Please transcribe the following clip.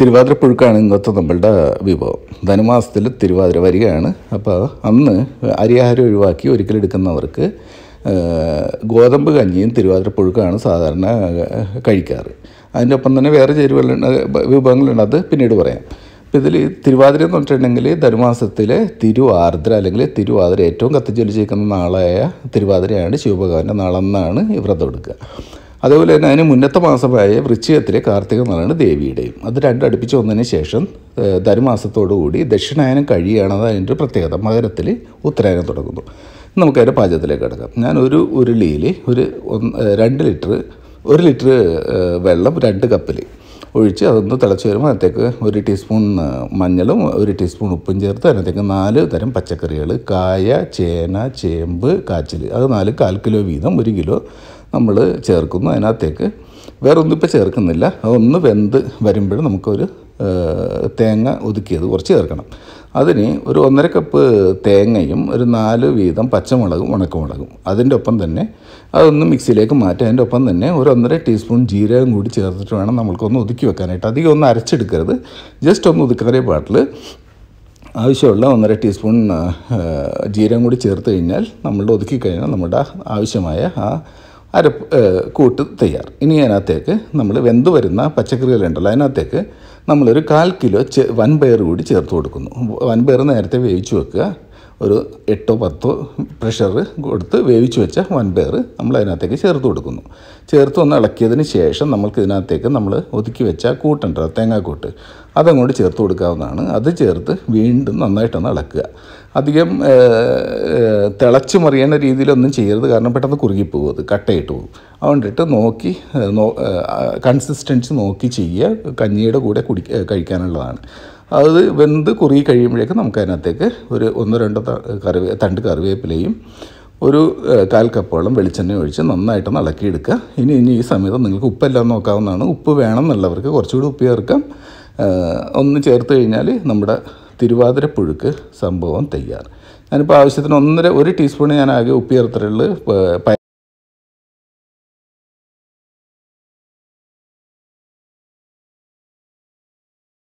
തിരുവാതിരപ്പുഴുക്കാണ് ഇന്നത്തെ നമ്മളുടെ വിഭവം ധനുമാസത്തിൽ തിരുവാതിര വരികയാണ് അപ്പോൾ അന്ന് അരിയാഹാരം ഒഴിവാക്കി ഒരിക്കലെടുക്കുന്നവർക്ക് ഗോതമ്പ് കഞ്ഞിയും തിരുവാതിരപ്പുഴുക്കാണ് സാധാരണ കഴിക്കാറ് അതിൻ്റെ ഒപ്പം തന്നെ വേറെ ചേരുവകൾ വിഭവങ്ങളുണ്ട് അത് പിന്നീട് പറയാം അപ്പോൾ ഇതിൽ തിരുവാതിര എന്ന് പറഞ്ഞിട്ടുണ്ടെങ്കിൽ ധനുമാസത്തിലെ തിരുവാർദ്ര അല്ലെങ്കിൽ തിരുവാതിര ഏറ്റവും കത്തിച്ചൊലിച്ചിരിക്കുന്ന നാളായ തിരുവാതിരയാണ് ശിവഭഗവാന്റെ നാളെന്നാണ് ഈ വ്രതം എടുക്കുക അതുപോലെ തന്നെ അതിന് മുന്നത്തെ മാസമായ വൃശ്ചികത്തിലെ കാർത്തിക നാളാണ് ദേവിയുടെയും അത് രണ്ടും അടുപ്പിച്ച് വന്നതിന് ശേഷം ധനുമാസത്തോടുകൂടി ദക്ഷിണായനം കഴിയുകയാണ് അതിൻ്റെ ഒരു പ്രത്യേകത മകരത്തിൽ ഉത്തരായനം തുടങ്ങുന്നു നമുക്കതിൻ്റെ പാചകത്തിലേക്ക് കിടക്കാം ഞാൻ ഒരു ഉരുളിയിൽ ഒരു രണ്ട് ലിറ്റർ ഒരു ലിറ്റർ വെള്ളം രണ്ട് കപ്പിൽ ഒഴിച്ച് അതൊന്ന് തിളച്ച് വരുമ്പോൾ അതിനകത്തേക്ക് ഒരു ടീസ്പൂൺ മഞ്ഞളും ഒരു ടീസ്പൂൺ ഉപ്പും ചേർത്ത് അതിനകത്തേക്ക് നാല് തരം പച്ചക്കറികൾ കായ ചേന ചേമ്പ് കാച്ചിൽ അത് നാല് കാൽ കിലോ വീതം ഒരു കിലോ നമ്മൾ ചേർക്കുന്നു അതിനകത്തേക്ക് വേറെ ഒന്നും ഇപ്പോൾ ചേർക്കുന്നില്ല അതൊന്ന് വെന്ത് വരുമ്പോൾ നമുക്കൊരു തേങ്ങ ഒതുക്കിയത് കുറച്ച് ചേർക്കണം അതിന് ഒരു ഒന്നര കപ്പ് തേങ്ങയും ഒരു നാല് വീതം പച്ചമുളകും ഉണക്കമുളകും അതിൻ്റെ ഒപ്പം തന്നെ അതൊന്ന് മിക്സിയിലേക്ക് മാറ്റി അതിൻ്റെ ഒപ്പം തന്നെ ഒരു ഒന്നര ടീസ്പൂൺ ജീരകം കൂടി ചേർത്തിട്ട് വേണം നമ്മൾക്കൊന്ന് ഒതുക്കി വെക്കാനായിട്ട് അധികം ഒന്ന് അരച്ചെടുക്കരുത് ജസ്റ്റ് ഒന്ന് ഒതുക്കാറിയ പാട്ടിൽ ആവശ്യമുള്ള ഒന്നര ടീസ്പൂൺ ജീരകം കൂടി ചേർത്ത് കഴിഞ്ഞാൽ നമ്മൾ ഒതുക്കി കഴിഞ്ഞാൽ നമ്മുടെ ആവശ്യമായ ആ അരപ്പ് കൂട്ട് തയ്യാർ ഇനി അതിനകത്തേക്ക് നമ്മൾ വെന്ത് വരുന്ന പച്ചക്കറികളുണ്ടല്ലോ അതിനകത്തേക്ക് നമ്മളൊരു കാൽ കിലോ ചെ വൻപയർ കൂടി ചേർത്ത് കൊടുക്കുന്നു വൻപയർ നേരത്തെ വേവിച്ച് വെക്കുക ഒരു എട്ടോ പത്തോ പ്രഷർ കൊടുത്ത് വേവിച്ച് വെച്ച വൻപയർ നമ്മൾ അതിനകത്തേക്ക് ചേർത്ത് കൊടുക്കുന്നു ചേർത്ത് ഒന്ന് ഇളക്കിയതിന് ശേഷം നമ്മൾക്ക് ഇതിനകത്തേക്ക് നമ്മൾ ഒതുക്കി വെച്ച കൂട്ടുണ്ടോ തേങ്ങാക്കൂട്ട് അതങ്ങോട്ട് ചേർത്ത് കൊടുക്കാവുന്നതാണ് അത് ചേർത്ത് വീണ്ടും നന്നായിട്ടൊന്ന് ഇളക്കുക അധികം തിളച്ചു മറിയേണ്ട രീതിയിലൊന്നും ചെയ്യരുത് കാരണം പെട്ടെന്ന് കുറുകിപ്പോകും അത് കട്ടയിട്ട് പോകും അതുകൊണ്ടിട്ട് നോക്കി കൺസിസ്റ്റൻസി നോക്കി ചെയ്യുക കഞ്ഞിയുടെ കൂടെ കുടി കഴിക്കാനുള്ളതാണ് അത് വെന്ത് കുറുകി കഴിയുമ്പോഴേക്കും നമുക്ക് അതിനകത്തേക്ക് ഒരു ഒന്ന് രണ്ടോ കറിവേ തണ്ട് കറിവേപ്പിലയും ഒരു കാൽ കപ്പോളം വെളിച്ചെണ്ണ ഒഴിച്ച് നന്നായിട്ട് ഇളക്കിയെടുക്കുക ഇനി ഇനി ഈ സമയത്ത് നിങ്ങൾക്ക് ഉപ്പെല്ലാം നോക്കാവുന്നതാണ് ഉപ്പ് വേണം എന്നുള്ളവർക്ക് കുറച്ചുകൂടി ഉപ്പ് ചേർക്കാം ഒന്ന് ചേർത്ത് കഴിഞ്ഞാൽ നമ്മുടെ തിരുവാതിരപ്പുഴുക്ക് സംഭവം തയ്യാറ് ഞാനിപ്പോൾ ആവശ്യത്തിന് ഒന്നര ഒരു ടീസ്പൂൺ ഞാൻ ആകെ ഉപ്പ് ചേർത്തിട്ടുള്ളൂ